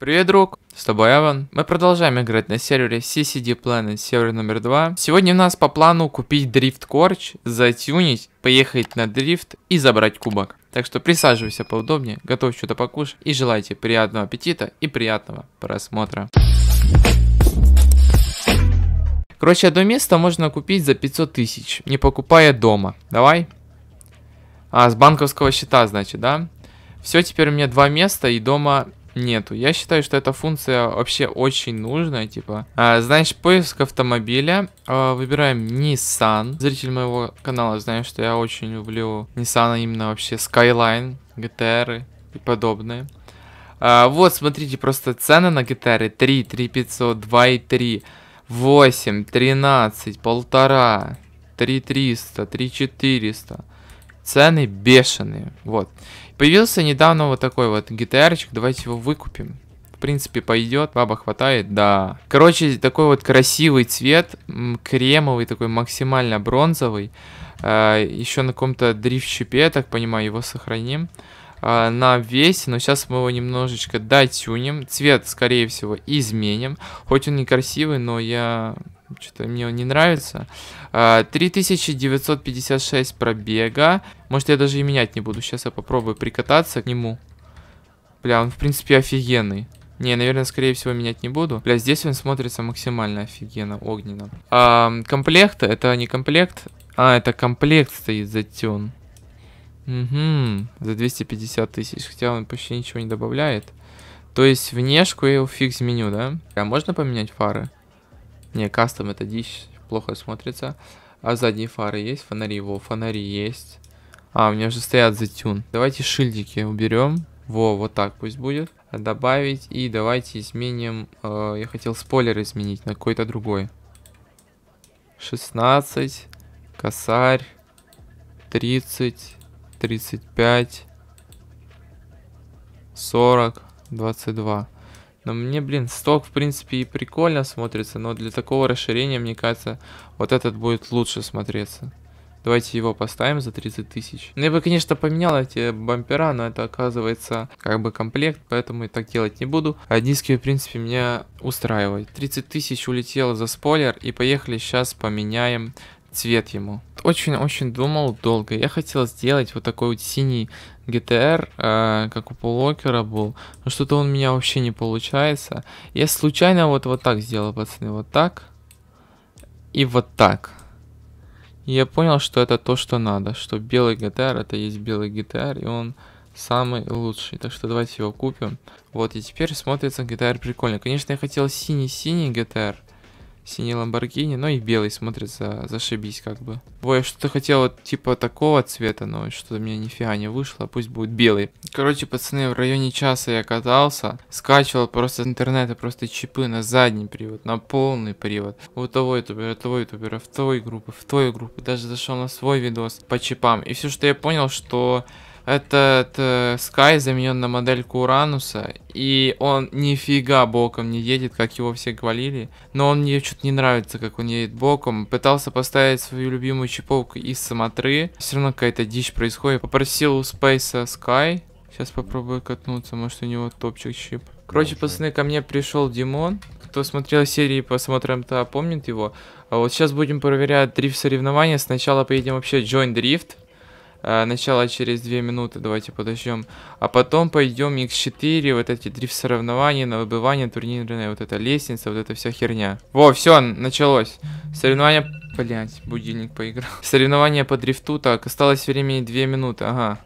Привет, друг! С тобой Эван. Мы продолжаем играть на сервере CCD Planet сервер номер 2. Сегодня у нас по плану купить дрифт корч, затюнить, поехать на дрифт и забрать кубок. Так что присаживайся поудобнее, готовь что-то покушать и желайте приятного аппетита и приятного просмотра. Короче, одно место можно купить за 500 тысяч, не покупая дома. Давай. А, с банковского счета, значит, да? Все, теперь у меня два места и дома нету. Я считаю, что эта функция вообще очень нужная, типа. А, значит, поиск автомобиля. А, выбираем Nissan. Зритель моего канала знает, что я очень люблю Nissan, а именно вообще Skyline, GTR и подобное. А, вот, смотрите, просто цены на гитаре 3, 3 500, 2 и 3, 8, 13, полтора, 3 300, 3 400. Цены бешеные, вот. Появился недавно вот такой вот gtr давайте его выкупим. В принципе, пойдет, баба хватает, да. Короче, такой вот красивый цвет, кремовый, такой максимально бронзовый. А, Еще на каком-то дрифт-чипе, я так понимаю, его сохраним а, на весь, но сейчас мы его немножечко дотюним, цвет, скорее всего, изменим, хоть он некрасивый, но я что-то мне он не нравится. 3956 а, пробега. Может, я даже и менять не буду. Сейчас я попробую прикататься к нему. Бля, он, в принципе, офигенный. Не, наверное, скорее всего, менять не буду. Бля, здесь он смотрится максимально офигенно, огненно. А, комплект, это не комплект. А, это комплект стоит за затен. Угу, за 250 тысяч, хотя он почти ничего не добавляет. То есть внешку я его фиг изменю, да? А можно поменять фары? Не, кастом это дичь, плохо смотрится. А задние фары есть? Фонари его, фонари есть. А, у меня уже стоят затюн. Давайте шильдики уберем. Во, вот так пусть будет. Добавить. И давайте изменим... Э, я хотел спойлер изменить на какой-то другой. 16. Косарь. 30. 35. 40. 22. Но мне, блин, сток, в принципе, и прикольно смотрится, но для такого расширения, мне кажется, вот этот будет лучше смотреться. Давайте его поставим за 30 тысяч. Ну, я бы, конечно, поменял эти бампера, но это оказывается как бы комплект, поэтому и так делать не буду. А диски, в принципе, меня устраивают. 30 тысяч улетело за спойлер, и поехали сейчас поменяем цвет ему. Очень-очень думал долго. Я хотел сделать вот такой вот синий GTR, э, как у Полуокера был, но что-то он у меня вообще не получается. Я случайно вот, вот так сделал, пацаны, вот так и вот так. И я понял, что это то, что надо, что белый GTR, это есть белый GTR, и он самый лучший. Так что давайте его купим. Вот, и теперь смотрится GTR прикольно. Конечно, я хотел синий-синий GTR, синий Ламборгини, но и белый смотрится зашибись как бы. Ой, я что-то хотел типа такого цвета, но что-то у меня нифига не вышло, пусть будет белый. Короче, пацаны, в районе часа я катался, скачивал просто с интернета просто чипы на задний привод, на полный привод. У того ютубера, того ютубера, в той группы, в той группы, даже зашел на свой видос по чипам. И все, что я понял, что этот э, Sky заменен на модельку Урануса, и он нифига боком не едет, как его все говорили, но он мне что-то не нравится, как он едет боком. Пытался поставить свою любимую чиповку из Саматры, все равно какая-то дичь происходит. Попросил у Спейса Sky, сейчас попробую катнуться, может у него топчик чип. Короче, Хорошо. пацаны, ко мне пришел Димон, кто смотрел серии по смотрам-то помнит его. А вот сейчас будем проверять дрифт соревнования, сначала поедем вообще Join Drift. Э, начало через 2 минуты, давайте подождем. А потом пойдем x4, вот эти дрифт соревнования на выбывание, турнирная вот эта лестница, вот эта вся херня. Во, все, началось. соревнование Блять, будильник поиграл. соревнование по дрифту, так, осталось времени 2 минуты, ага.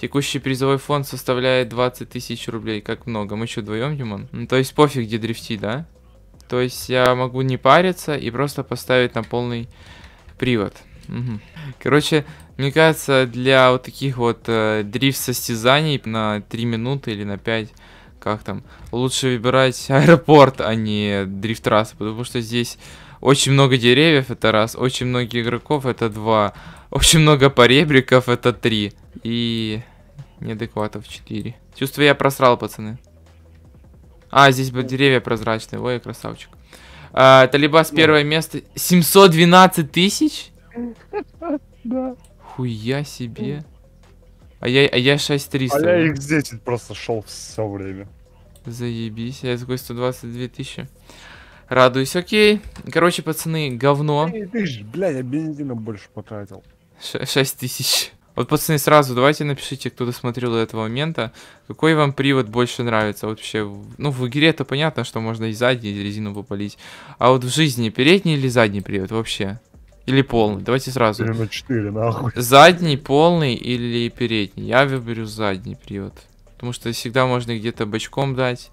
Текущий призовой фонд составляет 20 тысяч рублей, как много. Мы что, вдвоем, Димон? Ну, то есть пофиг, где дрифти, да? То есть я могу не париться и просто поставить на полный привод. Угу. Короче, мне кажется, для вот таких вот э, дрифт-состязаний на 3 минуты или на 5, как там, лучше выбирать аэропорт, а не дрифт-трассы, потому что здесь очень много деревьев, это раз, очень много игроков, это два, очень много поребриков, это три, и неадекватов четыре. Чувствую, я просрал, пацаны. А, здесь бы деревья прозрачные, ой, красавчик. А, Талибас первое место, 712 тысяч? Да. Нихуя себе. А я, а я 6300. А я их 10 просто шел все время. Заебись, я такой 122 тысячи. Радуюсь, окей. Короче, пацаны, говно. тысяч, бля, я бензина больше потратил. Ш 6 тысяч. Вот, пацаны, сразу давайте напишите, кто досмотрел до этого момента, какой вам привод больше нравится. вообще, ну, в игре это понятно, что можно и задний, резину попалить. А вот в жизни передний или задний привод вообще? Или полный? Давайте сразу. 4 на 4, нахуй. Задний, полный или передний? Я выберу задний привод. Потому что всегда можно где-то бочком дать.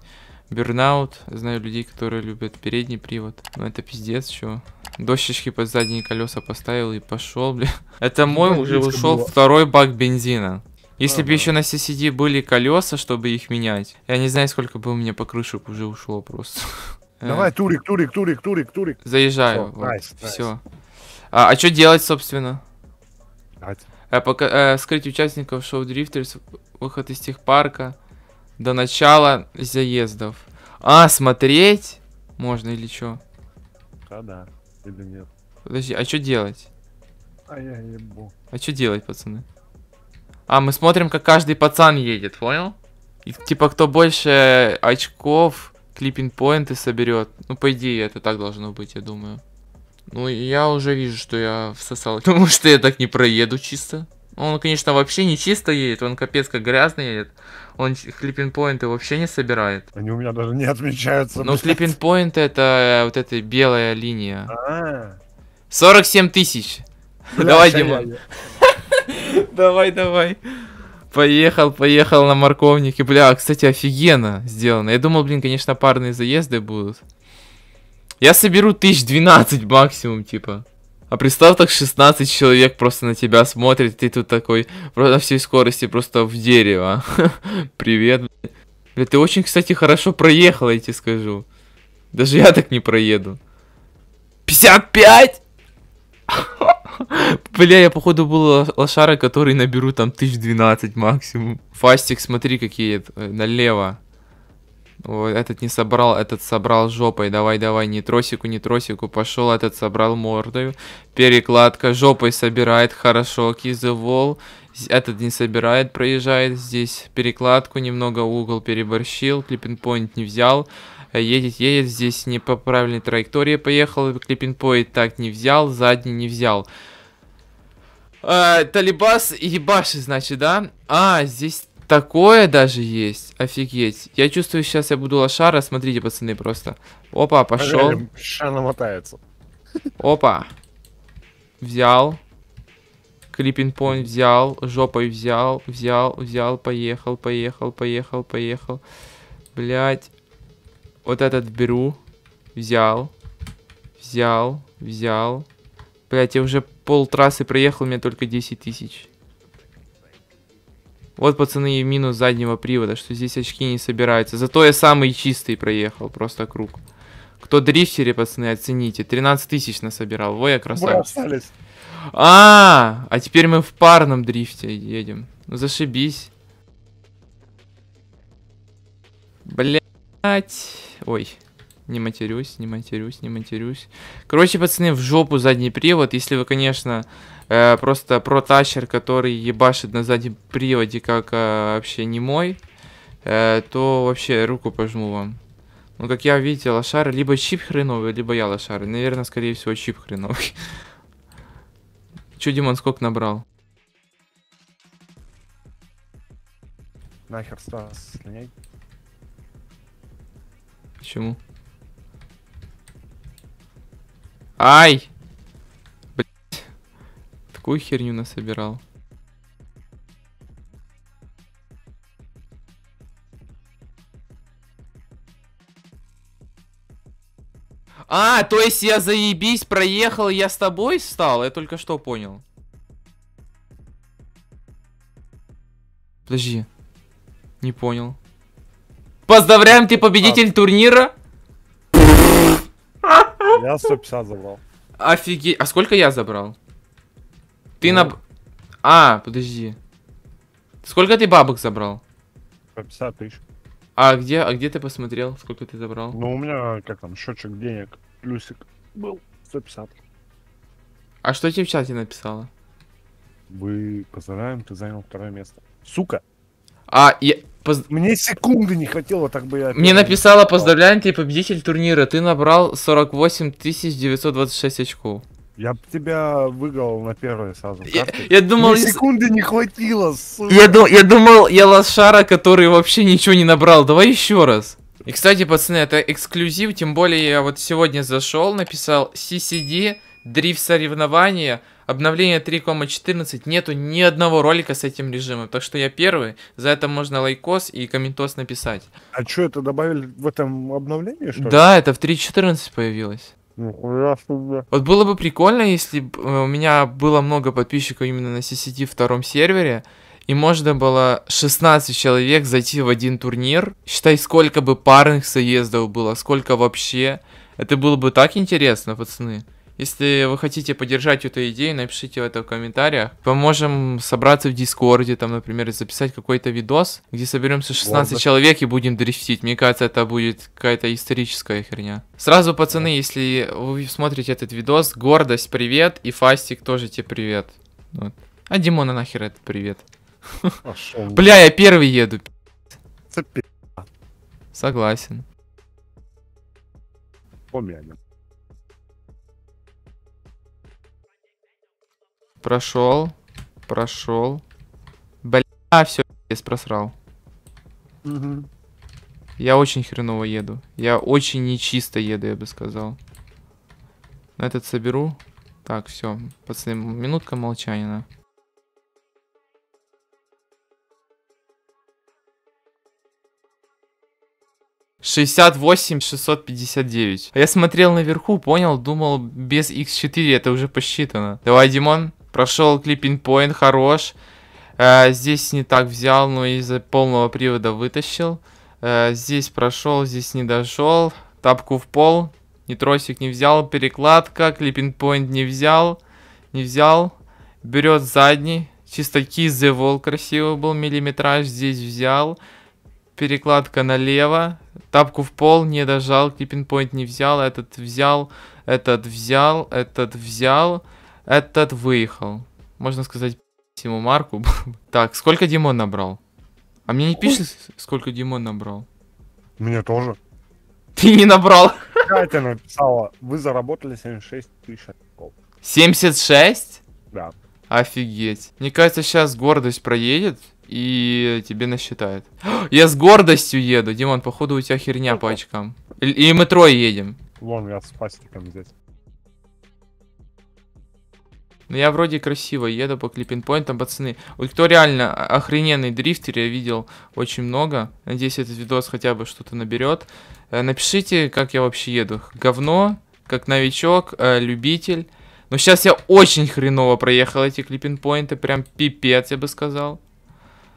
Бернаут. Знаю людей, которые любят передний привод. Но это пиздец, что Дощечки под задние колеса поставил и пошел, бля. Это мой уже ушел было. второй бак бензина. Если а, бы да. еще на CCD были колеса, чтобы их менять, я не знаю, сколько бы у меня покрышек уже ушло просто. Давай, э. турик, турик, турик, турик, турик. Заезжаю. Все. Вот. Nice, nice. Все. А, а что делать, собственно? Э, пока, э, скрыть участников шоу Дрифтерс, выход из техпарка до начала заездов. А, смотреть можно или что? Да, да. Или нет. Подожди, а что делать? А я ебу. А что делать, пацаны? А, мы смотрим, как каждый пацан едет, понял? И, типа, кто больше очков, клиппинг-поинты соберет. Ну, по идее, это так должно быть, я думаю. Ну, я уже вижу, что я всосал. Потому что я так не проеду чисто. Он, конечно, вообще не чисто едет. Он капец как грязный едет. Он клиппинг-поинты вообще не собирает. Они у меня даже не отмечаются. Но ну, клиппинг-поинт это э, вот эта белая линия. 47 а. тысяч. давай, Дима. давай, давай. Поехал, поехал на морковнике. Бля, кстати, офигенно сделано. Я думал, блин, конечно, парные заезды будут. Я соберу 1012 максимум, типа. А представь, так 16 человек просто на тебя смотрит, ты тут такой, на всей скорости просто в дерево. Привет. Бля, ты очень, кстати, хорошо проехал, я тебе скажу. Даже я так не проеду. 55? Бля, я походу был лошара, который наберу там 1012 максимум. Фастик, смотри, какие э, налево. Вот этот не собрал, этот собрал жопой, давай-давай, не тросику, не тросику, пошел, этот собрал мордою, перекладка, жопой собирает, хорошо, кизывол, этот не собирает, проезжает здесь, перекладку, немного угол переборщил, клиппинпоинт не взял, едет, едет, здесь не по правильной траектории поехал, клиппинпоинт так не взял, задний не взял. А, Талибас ебаши, значит, да? А, здесь Такое даже есть. Офигеть. Я чувствую, сейчас я буду лошара. Смотрите, пацаны, просто. Опа, пошел. Шара мотается. Опа. Взял. Клиппинг-пойнт взял. Жопой взял. Взял, взял. Поехал, поехал, поехал, поехал. Блять. Вот этот беру. Взял. Взял. Взял. Блять, я уже пол трассы проехал, у меня только 10 тысяч. Вот, пацаны, и минус заднего привода, что здесь очки не собираются. Зато я самый чистый проехал, просто круг. Кто дрифтере, пацаны, оцените. 13 тысяч насобирал. Во, я красавец. Мы А, -а, а, а теперь мы в парном дрифте едем. Ну, зашибись. Блять. Ой. Не матерюсь, не матерюсь, не матерюсь. Короче, пацаны, в жопу задний привод. Если вы, конечно, э, просто протащер, который ебашит на заднем приводе, как э, вообще не мой, э, то вообще руку пожму вам. Ну, как я, видел, лошары. Либо чип хреновый, либо я лошары. Наверное, скорее всего, чип хреновый. Че, Димон, сколько набрал? Нахер Стас, слиняй. Почему? Ай! Блять. Такую херню насобирал. А, то есть я заебись проехал, я с тобой стал? Я только что понял. Подожди. Не понял. Поздравляем, ты победитель а. турнира. Я 150 забрал. Офигеть. А сколько я забрал? Ты ну. на... А, подожди. Сколько ты бабок забрал? 50 тысяч. А где, а где ты посмотрел, сколько ты забрал? Ну, у меня, как там, счетчик денег, плюсик был 150. А что тебе в чате написало? Мы поздравляем, ты занял второе место. Сука! А, я... Поз... Мне секунды не хватило, так бы я... Мне написала, поздравляем, ты победитель турнира, ты набрал 48 926 очков. Я бы тебя выиграл на первое сразу. Я, я думал... Мне секунды не хватило, Я, ду я думал, я лошара, который вообще ничего не набрал. Давай еще раз. И, кстати, пацаны, это эксклюзив, тем более я вот сегодня зашел, написал CCD, дрифт соревнования, обновления 3.14 нету ни одного ролика с этим режимом. Так что я первый. За это можно лайкос и комментос написать. А что, это добавили в этом обновлении, что Да, ли? это в 3.14 появилось. Вот было бы прикольно, если бы э, у меня было много подписчиков именно на CCT втором сервере, и можно было 16 человек зайти в один турнир. Считай, сколько бы парных соездов было, сколько вообще. Это было бы так интересно, пацаны. Если вы хотите поддержать эту идею, напишите это в комментариях. Поможем собраться в Дискорде, там, например, записать какой-то видос, где соберемся 16 Ладно. человек и будем дрифтить. Мне кажется, это будет какая-то историческая херня. Сразу, пацаны, если вы смотрите этот видос, гордость, привет, и Фастик тоже тебе привет. Вот. А Димона нахер этот привет. Пошел. Бля, я первый еду. Согласен. Помянем. Прошел. Прошел. Бля, все, я просрал. Угу. Я очень хреново еду. Я очень нечисто еду, я бы сказал. На этот соберу. Так, все. Пацаны, минутка молчанина. Шестьдесят восемь, шестьсот пятьдесят девять. Я смотрел наверху, понял, думал, без x4 это уже посчитано. Давай, Димон, Прошел клиппинг поинт, хорош. Э, здесь не так взял, но из-за полного привода вытащил. Э, здесь прошел, здесь не дошел. Тапку в пол. Не тросик не взял. Перекладка. Клиппинг поинт не взял. Не взял. Берет задний. Чисто кизевол красивый был. Миллиметраж здесь взял. Перекладка налево. Тапку в пол не дожал. Клиппинг поинт не взял. Этот взял. Этот взял. Этот взял. Этот взял этот выехал. Можно сказать, ему марку. так, сколько Димон набрал? А мне не пишет, сколько Димон набрал? Мне тоже. Ты не набрал. Катя написала, вы заработали 76 тысяч очков. 76? Да. Офигеть. Мне кажется, сейчас гордость проедет и тебе насчитает. Я с гордостью еду. Димон, походу у тебя херня по очкам. И мы трое едем. Вон, я с пастиком здесь. Но ну, я вроде красиво еду по клиппинг клиппинпоинтам, пацаны. У кто реально охрененный дрифтер, я видел очень много. Надеюсь, этот видос хотя бы что-то наберет. Э, напишите, как я вообще еду. Говно, как новичок, э, любитель. Но ну, сейчас я очень хреново проехал эти клиппинг клиппинпоинты. Прям пипец, я бы сказал.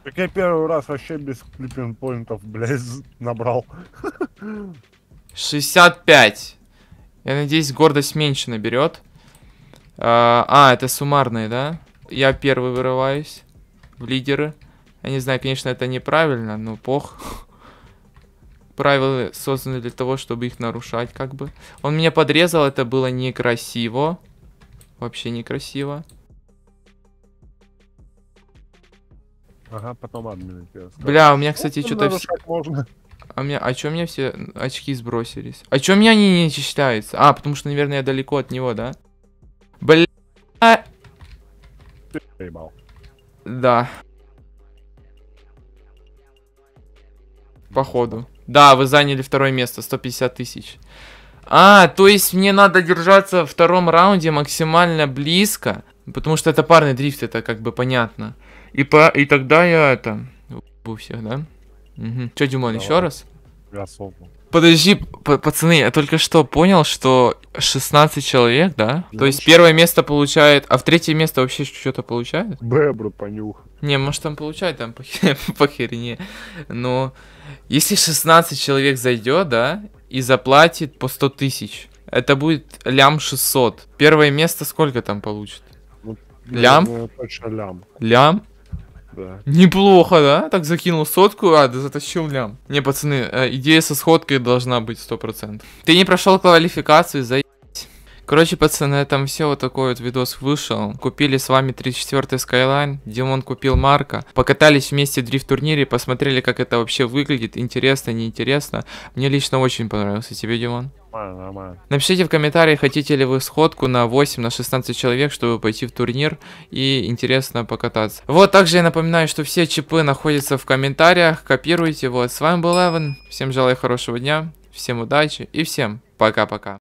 Так я первый раз вообще без клиппинг клиппинпоинтов, блядь, набрал. 65. Я надеюсь, гордость меньше наберет. А, а, это суммарные, да? Я первый вырываюсь в лидеры. Я не знаю, конечно, это неправильно, но пох. Правила созданы для того, чтобы их нарушать, как бы. Он меня подрезал, это было некрасиво. Вообще некрасиво. Ага, потом админ админы Бля, у меня, кстати, что-то... Все... А, меня... а чё у меня все очки сбросились? А чё у меня они не считаются? А, потому что, наверное, я далеко от него, да? Ты а, проебал. Да. Походу. Да, вы заняли второе место, 150 тысяч. А, то есть мне надо держаться в втором раунде максимально близко, потому что это парный дрифт, это как бы понятно. И, по, и тогда я это... У всех, да? Угу. Че, Димон, Давай. еще раз? Я Подожди, пацаны, я только что понял, что 16 человек, да? да То есть первое место получает, а в третье место вообще что-то получает? Бебру понюх. Не, может там получать, там по, херне. Но если 16 человек зайдет, да, и заплатит по 100 тысяч, это будет лям 600. Первое место сколько там получит? Ну, лям? точно лям. Лям? Неплохо, да? Так закинул сотку, а, да затащил лям. Не, пацаны, э, идея со сходкой должна быть 100%. Ты не прошел квалификацию, за... Короче, пацаны, там все вот такой вот видос вышел. Купили с вами 34 Skyline, Димон купил Марка. Покатались вместе в дрифт-турнире, посмотрели, как это вообще выглядит, интересно, неинтересно. Мне лично очень понравился. Тебе, Димон? Нормально, нормально. Напишите в комментарии, хотите ли вы сходку на 8, на 16 человек, чтобы пойти в турнир и интересно покататься. Вот, также я напоминаю, что все чипы находятся в комментариях, копируйте. Вот, с вами был Эван, всем желаю хорошего дня, всем удачи и всем пока-пока.